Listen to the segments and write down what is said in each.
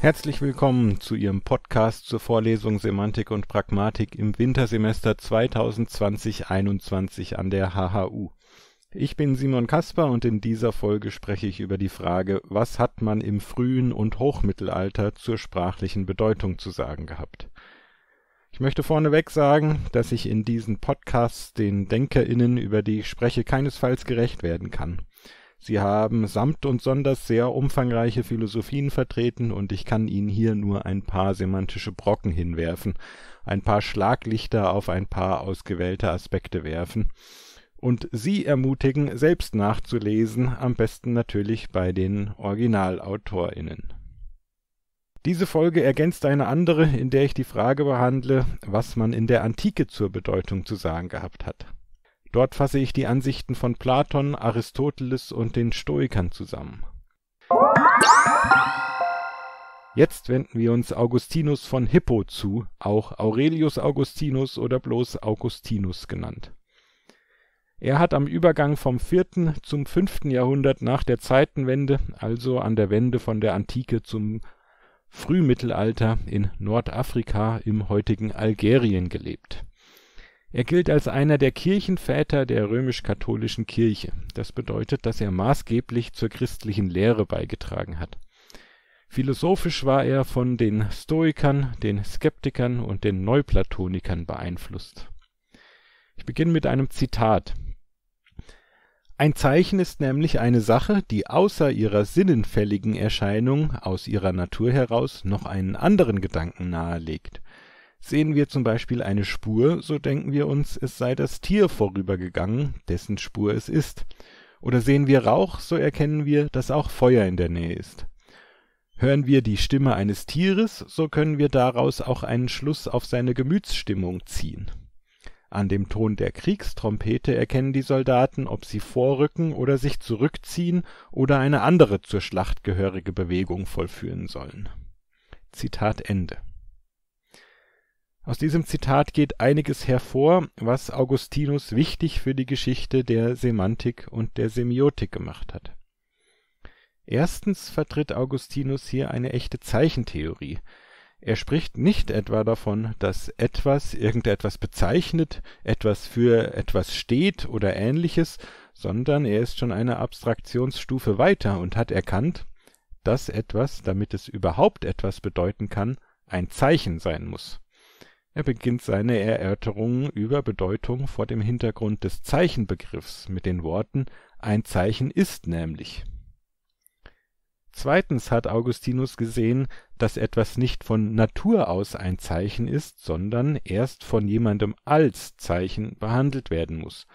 Herzlich willkommen zu Ihrem Podcast zur Vorlesung Semantik und Pragmatik im Wintersemester 2020-21 an der HHU. Ich bin Simon Kasper und in dieser Folge spreche ich über die Frage, was hat man im frühen und Hochmittelalter zur sprachlichen Bedeutung zu sagen gehabt? Ich möchte vorneweg sagen, dass ich in diesen Podcasts den DenkerInnen, über die ich spreche, keinesfalls gerecht werden kann. Sie haben samt und sonders sehr umfangreiche Philosophien vertreten und ich kann Ihnen hier nur ein paar semantische Brocken hinwerfen, ein paar Schlaglichter auf ein paar ausgewählte Aspekte werfen und Sie ermutigen, selbst nachzulesen, am besten natürlich bei den OriginalautorInnen. Diese Folge ergänzt eine andere, in der ich die Frage behandle, was man in der Antike zur Bedeutung zu sagen gehabt hat. Dort fasse ich die Ansichten von Platon, Aristoteles und den Stoikern zusammen. Jetzt wenden wir uns Augustinus von Hippo zu, auch Aurelius Augustinus oder bloß Augustinus genannt. Er hat am Übergang vom vierten zum fünften Jahrhundert nach der Zeitenwende, also an der Wende von der Antike zum Frühmittelalter in Nordafrika im heutigen Algerien gelebt. Er gilt als einer der Kirchenväter der römisch-katholischen Kirche. Das bedeutet, dass er maßgeblich zur christlichen Lehre beigetragen hat. Philosophisch war er von den Stoikern, den Skeptikern und den Neuplatonikern beeinflusst. Ich beginne mit einem Zitat ein Zeichen ist nämlich eine Sache, die außer ihrer sinnenfälligen Erscheinung aus ihrer Natur heraus noch einen anderen Gedanken nahelegt. Sehen wir zum Beispiel eine Spur, so denken wir uns, es sei das Tier vorübergegangen, dessen Spur es ist, oder sehen wir Rauch, so erkennen wir, dass auch Feuer in der Nähe ist. Hören wir die Stimme eines Tieres, so können wir daraus auch einen Schluss auf seine Gemütsstimmung ziehen an dem ton der kriegstrompete erkennen die soldaten ob sie vorrücken oder sich zurückziehen oder eine andere zur schlacht gehörige bewegung vollführen sollen. Zitat Ende. “Aus diesem Zitat geht einiges hervor, was Augustinus wichtig für die Geschichte der Semantik und der Semiotik gemacht hat. Erstens vertritt Augustinus hier eine echte Zeichentheorie er spricht nicht etwa davon, dass etwas irgendetwas bezeichnet, etwas für etwas steht oder Ähnliches, sondern er ist schon eine Abstraktionsstufe weiter und hat erkannt, dass etwas, damit es überhaupt etwas bedeuten kann, ein Zeichen sein muss. Er beginnt seine Erörterungen über Bedeutung vor dem Hintergrund des Zeichenbegriffs mit den Worten Ein Zeichen ist nämlich Zweitens hat Augustinus gesehen, dass etwas nicht von Natur aus ein Zeichen ist, sondern erst von jemandem als Zeichen behandelt werden muss.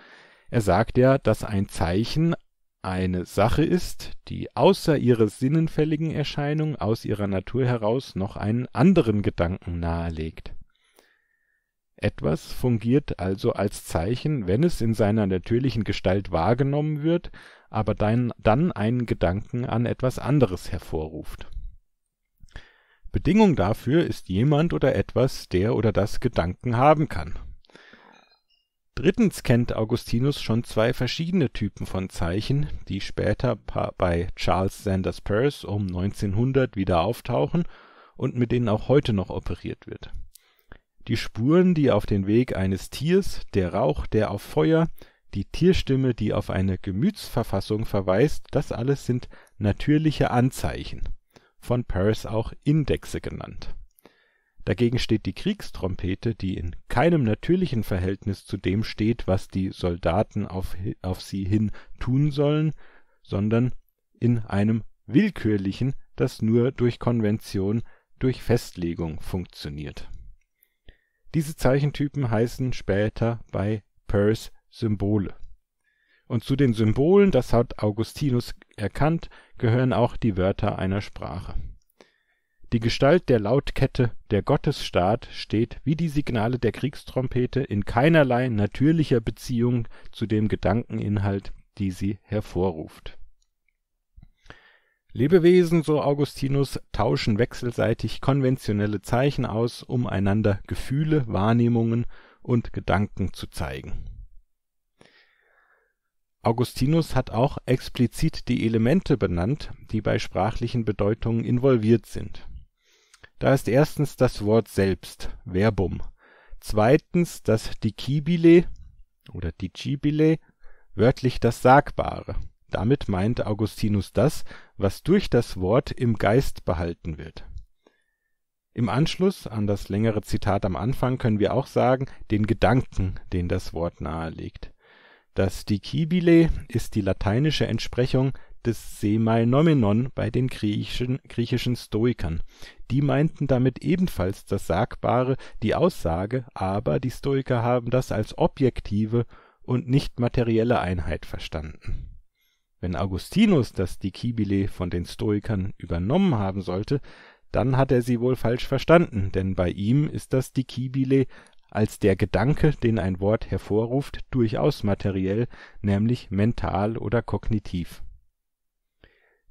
Er sagt ja, dass ein Zeichen eine Sache ist, die außer ihrer sinnenfälligen Erscheinung aus ihrer Natur heraus noch einen anderen Gedanken nahelegt. Etwas fungiert also als Zeichen, wenn es in seiner natürlichen Gestalt wahrgenommen wird aber dein, dann einen Gedanken an etwas anderes hervorruft. Bedingung dafür ist jemand oder etwas, der oder das Gedanken haben kann. Drittens kennt Augustinus schon zwei verschiedene Typen von Zeichen, die später bei Charles Sanders Peirce um 1900 wieder auftauchen und mit denen auch heute noch operiert wird. Die Spuren, die auf den Weg eines Tiers, der Rauch, der auf Feuer, die Tierstimme, die auf eine Gemütsverfassung verweist, das alles sind natürliche Anzeichen, von Pearce auch Indexe genannt. Dagegen steht die Kriegstrompete, die in keinem natürlichen Verhältnis zu dem steht, was die Soldaten auf, auf sie hin tun sollen, sondern in einem willkürlichen, das nur durch Konvention, durch Festlegung funktioniert. Diese Zeichentypen heißen später bei Peirce Symbole. Und zu den Symbolen, das hat Augustinus erkannt, gehören auch die Wörter einer Sprache. Die Gestalt der Lautkette, der Gottesstaat, steht wie die Signale der Kriegstrompete in keinerlei natürlicher Beziehung zu dem Gedankeninhalt, die sie hervorruft. Lebewesen, so Augustinus, tauschen wechselseitig konventionelle Zeichen aus, um einander Gefühle, Wahrnehmungen und Gedanken zu zeigen Augustinus hat auch explizit die Elemente benannt, die bei sprachlichen Bedeutungen involviert sind. Da ist erstens das Wort selbst (Verbum), zweitens das Dicibile oder (Dicibile), wörtlich das Sagbare. Damit meint Augustinus das, was durch das Wort im Geist behalten wird. Im Anschluss an das längere Zitat am Anfang können wir auch sagen: den Gedanken, den das Wort nahelegt das Dikibile ist die lateinische Entsprechung des Semainominon bei den griechischen Stoikern. Die meinten damit ebenfalls das Sagbare, die Aussage, aber die Stoiker haben das als objektive und nicht materielle Einheit verstanden. Wenn Augustinus das Dikibile von den Stoikern übernommen haben sollte, dann hat er sie wohl falsch verstanden, denn bei ihm ist das Dikibile als der Gedanke, den ein Wort hervorruft, durchaus materiell, nämlich mental oder kognitiv.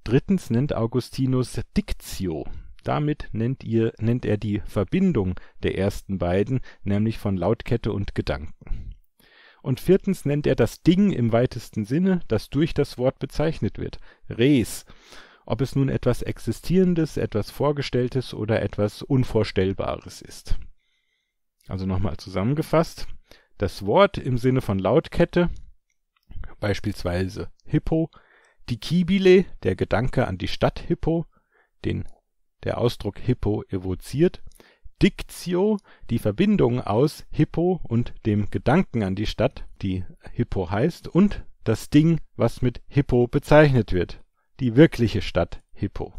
Drittens nennt Augustinus dictio. Damit nennt er die Verbindung der ersten beiden, nämlich von Lautkette und Gedanken. Und viertens nennt er das Ding im weitesten Sinne, das durch das Wort bezeichnet wird, res, ob es nun etwas Existierendes, etwas Vorgestelltes oder etwas Unvorstellbares ist also nochmal zusammengefasst, das Wort im Sinne von Lautkette, beispielsweise Hippo, die Kibile, der Gedanke an die Stadt Hippo, den der Ausdruck Hippo evoziert, Dictio, die Verbindung aus Hippo und dem Gedanken an die Stadt, die Hippo heißt, und das Ding, was mit Hippo bezeichnet wird, die wirkliche Stadt Hippo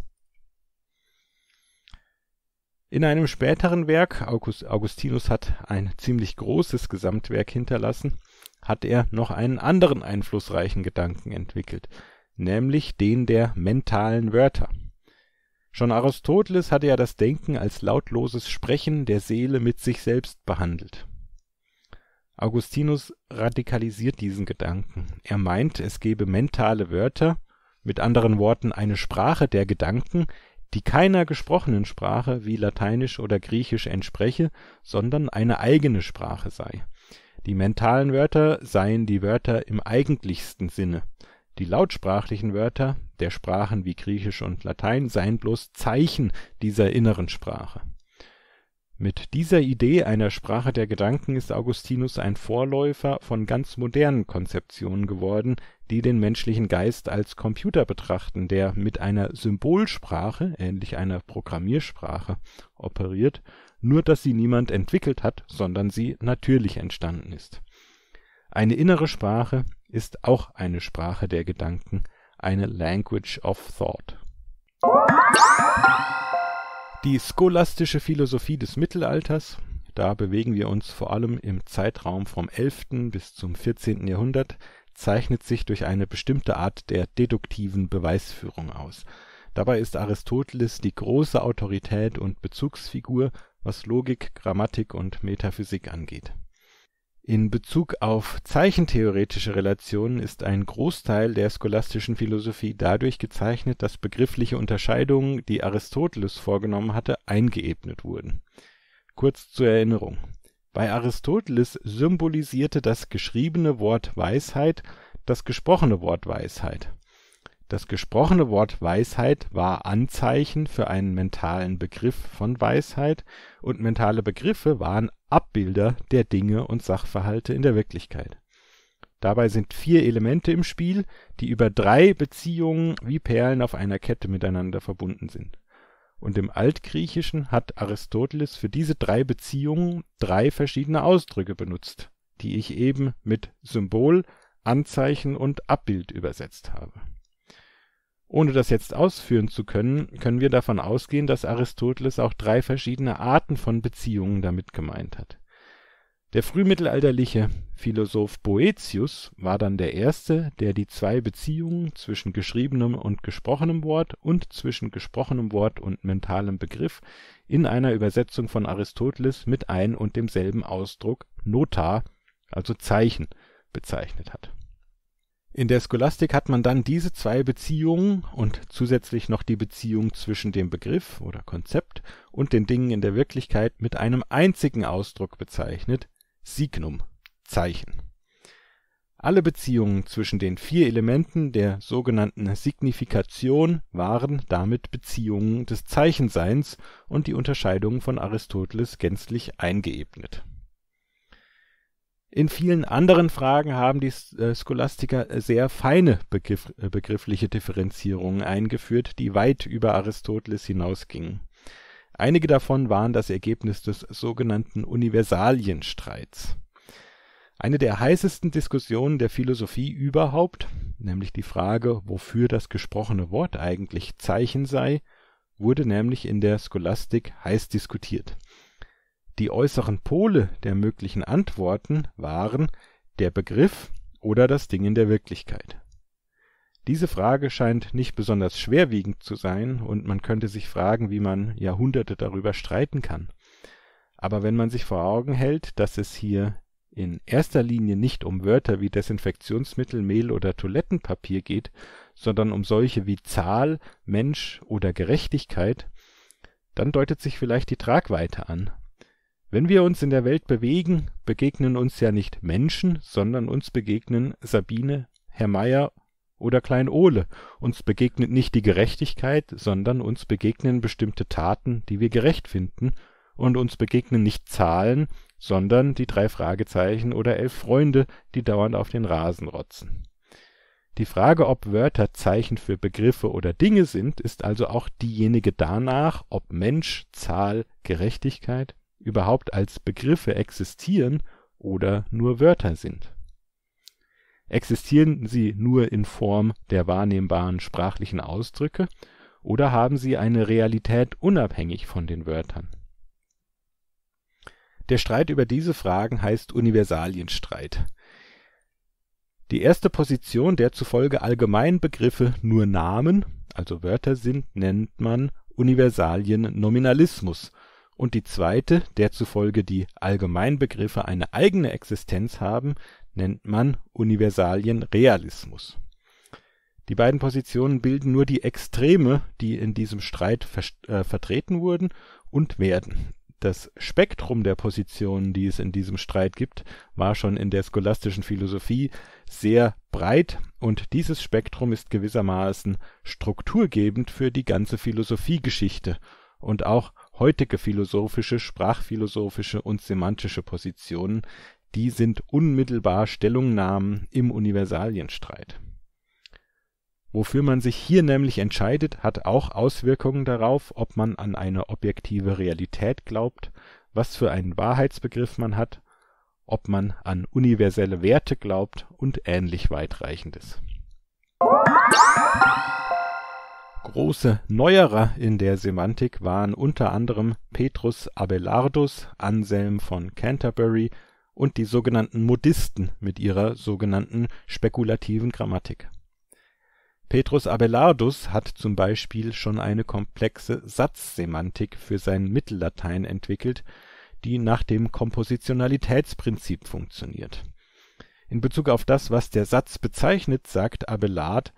in einem späteren Werk, August, Augustinus hat ein ziemlich großes Gesamtwerk hinterlassen, hat er noch einen anderen einflussreichen Gedanken entwickelt, nämlich den der mentalen Wörter. Schon Aristoteles hatte ja das Denken als lautloses Sprechen der Seele mit sich selbst behandelt. Augustinus radikalisiert diesen Gedanken. Er meint, es gebe mentale Wörter, mit anderen Worten eine Sprache der Gedanken, die keiner gesprochenen Sprache wie Lateinisch oder Griechisch entspreche, sondern eine eigene Sprache sei. Die mentalen Wörter seien die Wörter im eigentlichsten Sinne. Die lautsprachlichen Wörter der Sprachen wie Griechisch und Latein seien bloß Zeichen dieser inneren Sprache mit dieser Idee einer Sprache der Gedanken ist Augustinus ein Vorläufer von ganz modernen Konzeptionen geworden, die den menschlichen Geist als Computer betrachten, der mit einer Symbolsprache (ähnlich einer Programmiersprache) operiert, nur dass sie niemand entwickelt hat, sondern sie natürlich entstanden ist. Eine innere Sprache ist auch eine Sprache der Gedanken, eine language of thought. Die scholastische Philosophie des Mittelalters da bewegen wir uns vor allem im Zeitraum vom 11. bis zum 14. Jahrhundert zeichnet sich durch eine bestimmte Art der deduktiven Beweisführung aus. Dabei ist Aristoteles die große Autorität und Bezugsfigur, was Logik, Grammatik und Metaphysik angeht in Bezug auf zeichentheoretische Relationen ist ein Großteil der scholastischen Philosophie dadurch gezeichnet, dass begriffliche Unterscheidungen, die Aristoteles vorgenommen hatte, eingeebnet wurden. Kurz zur Erinnerung: Bei Aristoteles symbolisierte das geschriebene Wort Weisheit das gesprochene Wort Weisheit. Das gesprochene Wort Weisheit war Anzeichen für einen mentalen Begriff von Weisheit, und mentale Begriffe waren Abbilder der Dinge und Sachverhalte in der Wirklichkeit. Dabei sind vier Elemente im Spiel, die über drei Beziehungen wie Perlen auf einer Kette miteinander verbunden sind. Und im Altgriechischen hat Aristoteles für diese drei Beziehungen drei verschiedene Ausdrücke benutzt, die ich eben mit Symbol, Anzeichen und Abbild übersetzt habe ohne das jetzt ausführen zu können, können wir davon ausgehen, dass Aristoteles auch drei verschiedene Arten von Beziehungen damit gemeint hat. Der frühmittelalterliche Philosoph Boetius war dann der erste, der die zwei Beziehungen zwischen geschriebenem und gesprochenem Wort und zwischen gesprochenem Wort und mentalem Begriff in einer Übersetzung von Aristoteles mit ein und demselben Ausdruck „ nota also “(Zeichen) bezeichnet hat in der Scholastik hat man dann diese zwei Beziehungen und zusätzlich noch die Beziehung zwischen dem Begriff oder Konzept und den Dingen in der Wirklichkeit mit einem einzigen Ausdruck bezeichnet: Signum (Zeichen). Alle Beziehungen zwischen den vier Elementen der sogenannten Signifikation waren damit Beziehungen des Zeichenseins und die Unterscheidung von Aristoteles gänzlich eingeebnet in vielen anderen Fragen haben die Scholastiker äh, sehr feine Begriff, äh, begriffliche Differenzierungen eingeführt, die weit über Aristoteles hinausgingen. Einige davon waren das Ergebnis des sogenannten Universalienstreits. Eine der heißesten Diskussionen der Philosophie überhaupt, nämlich die Frage, wofür das gesprochene Wort eigentlich Zeichen sei, wurde nämlich in der Scholastik heiß diskutiert die äußeren Pole der möglichen Antworten waren der Begriff oder das Ding in der Wirklichkeit. Diese Frage scheint nicht besonders schwerwiegend zu sein, und man könnte sich fragen, wie man Jahrhunderte darüber streiten kann. Aber wenn man sich vor Augen hält, dass es hier in erster Linie nicht um Wörter wie Desinfektionsmittel, Mehl oder Toilettenpapier geht, sondern um solche wie Zahl, Mensch oder Gerechtigkeit, dann deutet sich vielleicht die Tragweite an wenn wir uns in der Welt bewegen, begegnen uns ja nicht Menschen, sondern uns begegnen Sabine, Herr Mayer oder Klein-Ole. Uns begegnet nicht die Gerechtigkeit, sondern uns begegnen bestimmte Taten, die wir gerecht finden, und uns begegnen nicht Zahlen, sondern die drei Fragezeichen oder elf Freunde, die dauernd auf den Rasen rotzen. Die Frage, ob Wörter Zeichen für Begriffe oder Dinge sind, ist also auch diejenige danach, ob Mensch, Zahl, Gerechtigkeit überhaupt als Begriffe existieren oder nur Wörter sind. Existieren sie nur in Form der wahrnehmbaren sprachlichen Ausdrücke oder haben sie eine Realität unabhängig von den Wörtern? Der Streit über diese Fragen heißt Universalienstreit. Die erste Position, der zufolge allgemein Begriffe nur Namen, also Wörter sind, nennt man Universaliennominalismus und die zweite, der zufolge die Allgemeinbegriffe eine eigene Existenz haben, nennt man Universalienrealismus. Die beiden Positionen bilden nur die Extreme, die in diesem Streit äh, vertreten wurden und werden. Das Spektrum der Positionen, die es in diesem Streit gibt, war schon in der scholastischen Philosophie sehr breit und dieses Spektrum ist gewissermaßen strukturgebend für die ganze Philosophiegeschichte und auch Heutige philosophische, sprachphilosophische und semantische Positionen, die sind unmittelbar Stellungnahmen im Universalienstreit. Wofür man sich hier nämlich entscheidet, hat auch Auswirkungen darauf, ob man an eine objektive Realität glaubt, was für einen Wahrheitsbegriff man hat, ob man an universelle Werte glaubt und ähnlich Weitreichendes Große Neuerer in der Semantik waren unter anderem Petrus Abelardus, Anselm von Canterbury und die sogenannten Modisten mit ihrer sogenannten spekulativen Grammatik. Petrus Abelardus hat zum Beispiel schon eine komplexe Satzsemantik für sein Mittellatein entwickelt, die nach dem Kompositionalitätsprinzip funktioniert. In Bezug auf das, was der Satz bezeichnet, sagt Abelard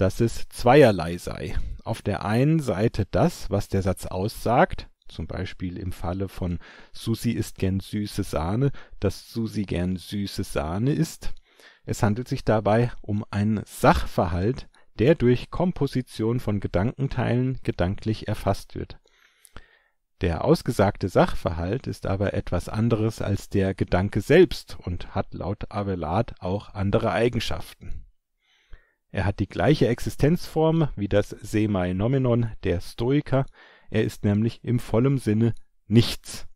dass es zweierlei sei. Auf der einen Seite das, was der Satz aussagt, zum Beispiel im Falle von Susi ist gern süße Sahne, dass Susi gern süße Sahne ist. Es handelt sich dabei um einen Sachverhalt, der durch Komposition von Gedankenteilen gedanklich erfasst wird. Der ausgesagte Sachverhalt ist aber etwas anderes als der Gedanke selbst und hat laut Abelard auch andere Eigenschaften er hat die gleiche Existenzform wie das Semainominon der Stoiker, er ist nämlich im vollen Sinne nichts.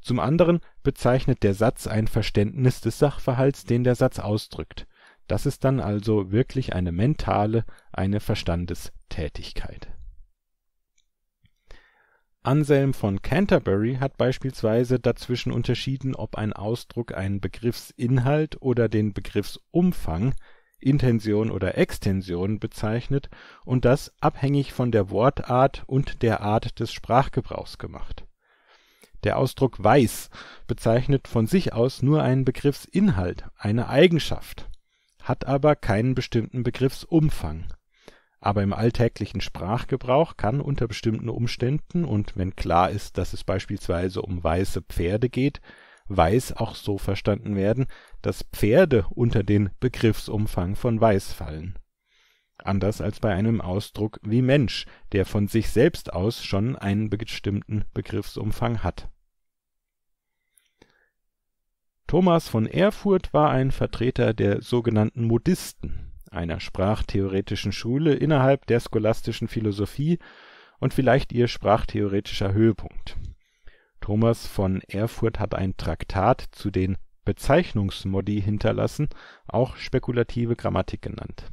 Zum anderen bezeichnet der Satz ein Verständnis des Sachverhalts, den der Satz ausdrückt. Das ist dann also wirklich eine mentale, eine Verstandestätigkeit. Anselm von Canterbury hat beispielsweise dazwischen unterschieden, ob ein Ausdruck einen Begriffsinhalt oder den Begriffsumfang Intention oder Extension bezeichnet und das abhängig von der Wortart und der Art des Sprachgebrauchs gemacht. Der Ausdruck „ weiß “bezeichnet von sich aus nur einen Begriffsinhalt, eine Eigenschaft, hat aber keinen bestimmten Begriffsumfang. Aber im alltäglichen Sprachgebrauch kann unter bestimmten Umständen und wenn klar ist, dass es beispielsweise um weiße Pferde geht, „ weiß “auch so verstanden werden dass Pferde unter den Begriffsumfang von Weiß fallen. Anders als bei einem Ausdruck wie Mensch, der von sich selbst aus schon einen bestimmten Begriffsumfang hat. Thomas von Erfurt war ein Vertreter der sogenannten Modisten, einer sprachtheoretischen Schule innerhalb der scholastischen Philosophie und vielleicht ihr sprachtheoretischer Höhepunkt. Thomas von Erfurt hat ein Traktat zu den Bezeichnungsmodi hinterlassen, auch spekulative Grammatik genannt.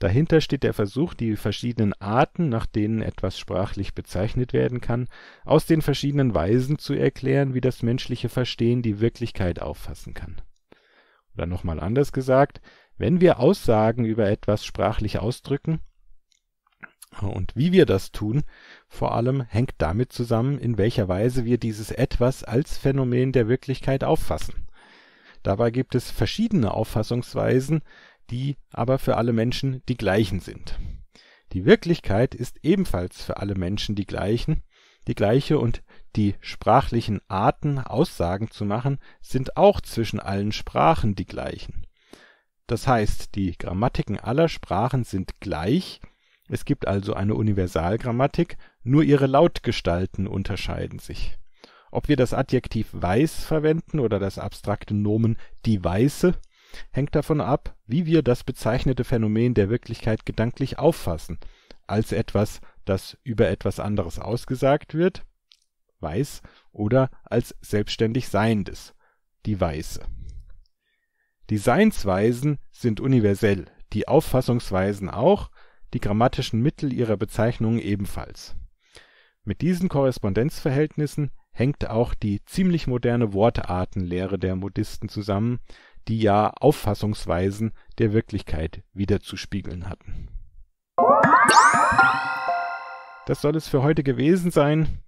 Dahinter steht der Versuch, die verschiedenen Arten, nach denen etwas sprachlich bezeichnet werden kann, aus den verschiedenen Weisen zu erklären, wie das menschliche Verstehen die Wirklichkeit auffassen kann. Oder nochmal anders gesagt: Wenn wir Aussagen über etwas sprachlich ausdrücken und wie wir das tun, vor allem hängt damit zusammen, in welcher Weise wir dieses Etwas als Phänomen der Wirklichkeit auffassen Dabei gibt es verschiedene Auffassungsweisen, die aber für alle Menschen die gleichen sind. Die Wirklichkeit ist ebenfalls für alle Menschen die gleichen, die gleiche und die sprachlichen Arten, Aussagen zu machen, sind auch zwischen allen Sprachen die gleichen. Das heißt, die Grammatiken aller Sprachen sind gleich, es gibt also eine Universalgrammatik, nur ihre Lautgestalten unterscheiden sich ob wir das Adjektiv weiß verwenden oder das abstrakte Nomen die Weiße, hängt davon ab, wie wir das bezeichnete Phänomen der Wirklichkeit gedanklich auffassen: als etwas, das über etwas anderes ausgesagt wird (Weiß) oder als selbstständig Seiendes (die Weiße). Die Seinsweisen sind universell, die Auffassungsweisen auch, die grammatischen Mittel ihrer Bezeichnungen ebenfalls. Mit diesen Korrespondenzverhältnissen hängt auch die ziemlich moderne Wortartenlehre der Modisten zusammen, die ja Auffassungsweisen der Wirklichkeit wiederzuspiegeln hatten. Das soll es für heute gewesen sein.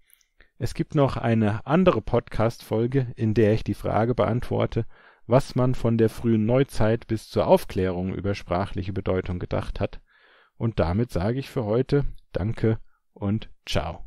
Es gibt noch eine andere Podcast-Folge, in der ich die Frage beantworte, was man von der frühen Neuzeit bis zur Aufklärung über sprachliche Bedeutung gedacht hat. Und damit sage ich für heute Danke und Ciao.